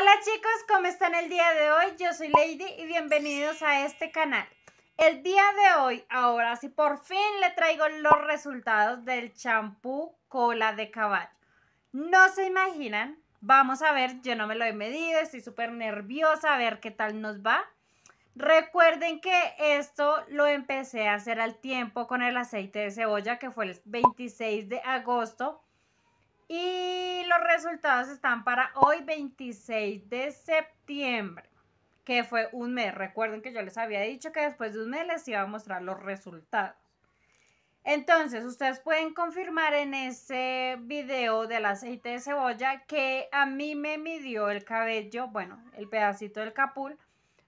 Hola chicos, ¿cómo están el día de hoy? Yo soy Lady y bienvenidos a este canal. El día de hoy, ahora sí, por fin le traigo los resultados del champú cola de caballo. No se imaginan, vamos a ver, yo no me lo he medido, estoy súper nerviosa a ver qué tal nos va. Recuerden que esto lo empecé a hacer al tiempo con el aceite de cebolla que fue el 26 de agosto y los resultados están para hoy 26 de septiembre, que fue un mes. Recuerden que yo les había dicho que después de un mes les iba a mostrar los resultados. Entonces, ustedes pueden confirmar en ese video del aceite de cebolla que a mí me midió el cabello, bueno, el pedacito del capul,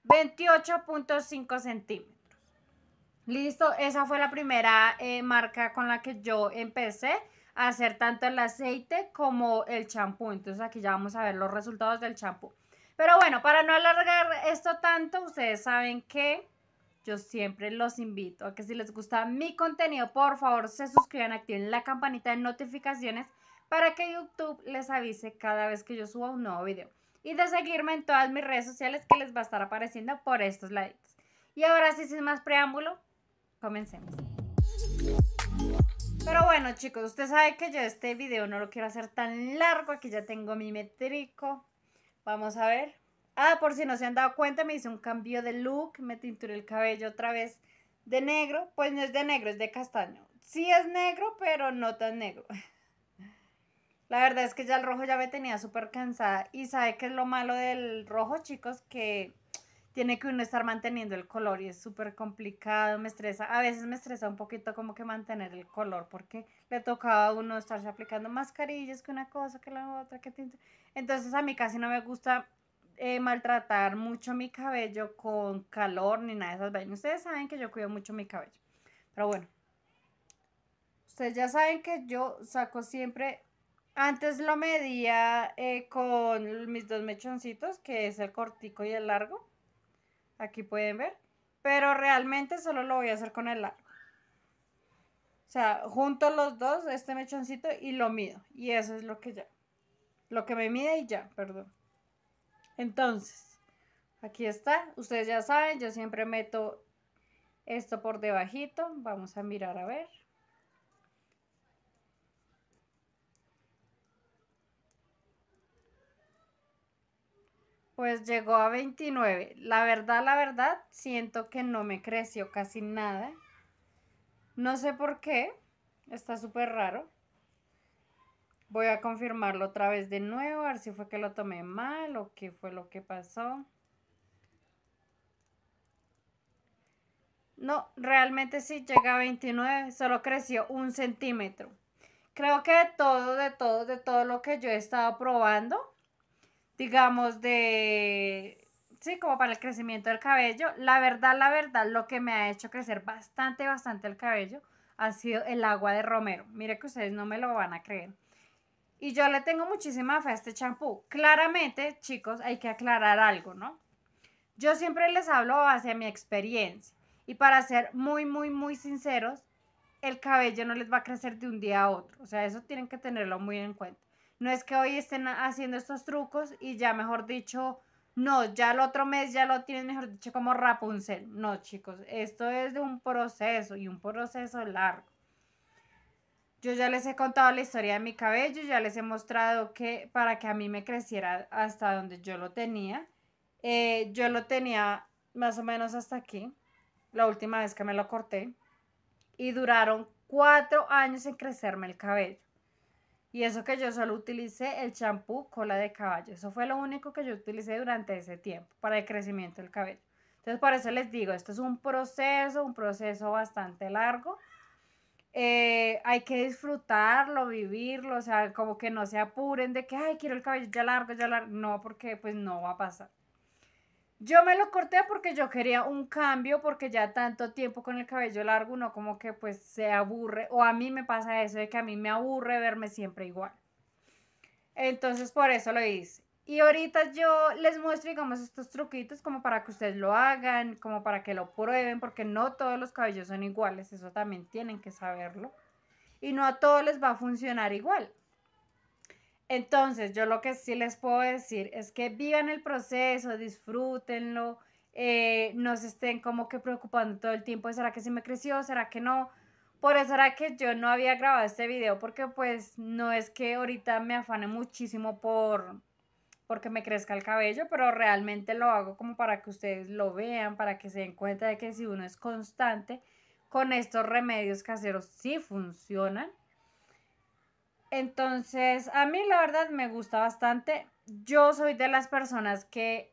28.5 centímetros. Listo, esa fue la primera eh, marca con la que yo empecé hacer tanto el aceite como el champú. Entonces aquí ya vamos a ver los resultados del champú. Pero bueno, para no alargar esto tanto, ustedes saben que yo siempre los invito a que si les gusta mi contenido, por favor se suscriban, activen la campanita de notificaciones para que YouTube les avise cada vez que yo suba un nuevo video. Y de seguirme en todas mis redes sociales que les va a estar apareciendo por estos laditos. Y ahora sí, sin más preámbulo, comencemos. Pero bueno, chicos, usted sabe que yo este video no lo quiero hacer tan largo. Aquí ya tengo mi métrico, Vamos a ver. Ah, por si no se han dado cuenta, me hice un cambio de look. Me tinturé el cabello otra vez de negro. Pues no es de negro, es de castaño. Sí es negro, pero no tan negro. La verdad es que ya el rojo ya me tenía súper cansada. Y sabe que es lo malo del rojo, chicos, que tiene que uno estar manteniendo el color y es súper complicado, me estresa, a veces me estresa un poquito como que mantener el color porque le tocaba a uno estarse aplicando mascarillas que una cosa, que la otra, que tinta. Entonces a mí casi no me gusta eh, maltratar mucho mi cabello con calor ni nada de esas vainas. Ustedes saben que yo cuido mucho mi cabello, pero bueno. Ustedes ya saben que yo saco siempre antes lo medía eh, con mis dos mechoncitos, que es el cortico y el largo. Aquí pueden ver. Pero realmente solo lo voy a hacer con el largo. O sea, junto los dos, este mechoncito, y lo mido. Y eso es lo que ya. Lo que me mide y ya, perdón. Entonces, aquí está. Ustedes ya saben, yo siempre meto esto por debajito. Vamos a mirar a ver. pues llegó a 29. La verdad, la verdad, siento que no me creció casi nada. No sé por qué, está súper raro. Voy a confirmarlo otra vez de nuevo, a ver si fue que lo tomé mal o qué fue lo que pasó. No, realmente sí llega a 29, solo creció un centímetro. Creo que de todo, de todo, de todo lo que yo he estado probando, digamos, de, sí, como para el crecimiento del cabello. La verdad, la verdad, lo que me ha hecho crecer bastante, bastante el cabello ha sido el agua de romero. Mire que ustedes no me lo van a creer. Y yo le tengo muchísima fe a este champú. Claramente, chicos, hay que aclarar algo, ¿no? Yo siempre les hablo hacia mi experiencia. Y para ser muy, muy, muy sinceros, el cabello no les va a crecer de un día a otro. O sea, eso tienen que tenerlo muy en cuenta. No es que hoy estén haciendo estos trucos y ya, mejor dicho, no, ya el otro mes ya lo tienen, mejor dicho, como Rapunzel. No, chicos, esto es de un proceso y un proceso largo. Yo ya les he contado la historia de mi cabello, ya les he mostrado que para que a mí me creciera hasta donde yo lo tenía. Eh, yo lo tenía más o menos hasta aquí, la última vez que me lo corté. Y duraron cuatro años en crecerme el cabello. Y eso que yo solo utilicé el champú cola de caballo. Eso fue lo único que yo utilicé durante ese tiempo para el crecimiento del cabello. Entonces, por eso les digo, esto es un proceso, un proceso bastante largo. Eh, hay que disfrutarlo, vivirlo, o sea, como que no se apuren de que, ay, quiero el cabello ya largo, ya largo. No, porque pues no va a pasar. Yo me lo corté porque yo quería un cambio, porque ya tanto tiempo con el cabello largo uno como que pues se aburre, o a mí me pasa eso de que a mí me aburre verme siempre igual. Entonces por eso lo hice. Y ahorita yo les muestro, digamos, estos truquitos como para que ustedes lo hagan, como para que lo prueben, porque no todos los cabellos son iguales, eso también tienen que saberlo. Y no a todos les va a funcionar igual. Entonces, yo lo que sí les puedo decir es que vivan el proceso, disfrútenlo, eh, no se estén como que preocupando todo el tiempo, ¿será que sí me creció? ¿Será que no? Por eso era que yo no había grabado este video, porque pues no es que ahorita me afane muchísimo por porque me crezca el cabello, pero realmente lo hago como para que ustedes lo vean, para que se den cuenta de que si uno es constante con estos remedios caseros sí funcionan entonces, a mí la verdad me gusta bastante. Yo soy de las personas que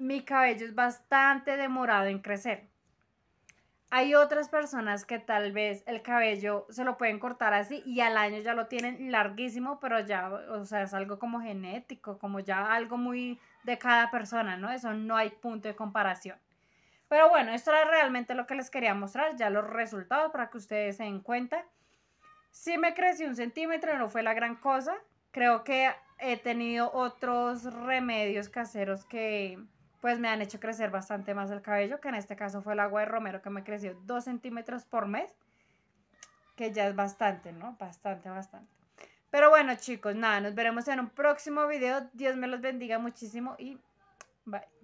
mi cabello es bastante demorado en crecer. Hay otras personas que tal vez el cabello se lo pueden cortar así y al año ya lo tienen larguísimo, pero ya, o sea, es algo como genético, como ya algo muy de cada persona, ¿no? Eso no hay punto de comparación. Pero bueno, esto era realmente lo que les quería mostrar, ya los resultados para que ustedes se den cuenta. Sí me crecí un centímetro, no fue la gran cosa. Creo que he tenido otros remedios caseros que pues me han hecho crecer bastante más el cabello, que en este caso fue el agua de romero que me creció dos centímetros por mes, que ya es bastante, ¿no? Bastante, bastante. Pero bueno chicos, nada, nos veremos en un próximo video. Dios me los bendiga muchísimo y bye.